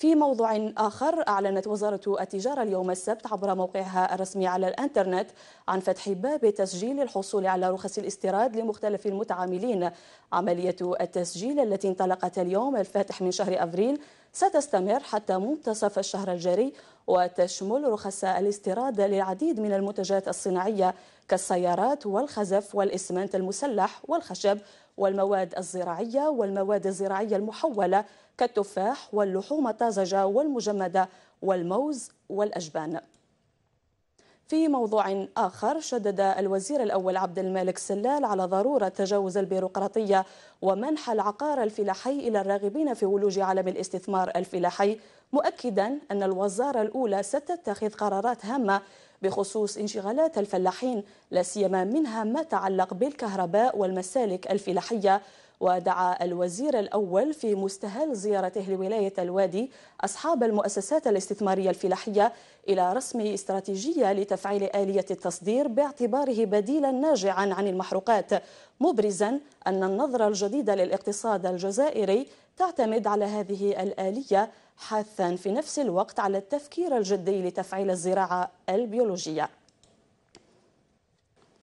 في موضوع آخر أعلنت وزارة التجارة اليوم السبت عبر موقعها الرسمي على الإنترنت عن فتح باب تسجيل للحصول على رخص الاستيراد لمختلف المتعاملين عملية التسجيل التي انطلقت اليوم الفاتح من شهر أفريل ستستمر حتى منتصف الشهر الجاري وتشمل رخص الاستيراد للعديد من المنتجات الصناعية كالسيارات والخزف والإسمنت المسلح والخشب والمواد الزراعية والمواد الزراعية المحولة كالتفاح واللحوم الطازجة والمجمدة والموز والأجبان في موضوع آخر شدد الوزير الأول عبد الملك سلال على ضرورة تجاوز البيروقراطية ومنح العقار الفلاحي إلى الراغبين في ولوج عالم الاستثمار الفلاحي مؤكدا أن الوزارة الأولى ستتخذ قرارات هامة بخصوص انشغالات الفلاحين لا سيما منها ما تعلق بالكهرباء والمسالك الفلاحيه ودعا الوزير الأول في مستهل زيارته لولاية الوادي أصحاب المؤسسات الاستثمارية الفلاحية إلى رسم استراتيجية لتفعيل آلية التصدير باعتباره بديلا ناجعا عن المحروقات مبرزا أن النظرة الجديدة للاقتصاد الجزائري تعتمد على هذه الآلية حاثا في نفس الوقت على التفكير الجدي لتفعيل الزراعة البيولوجية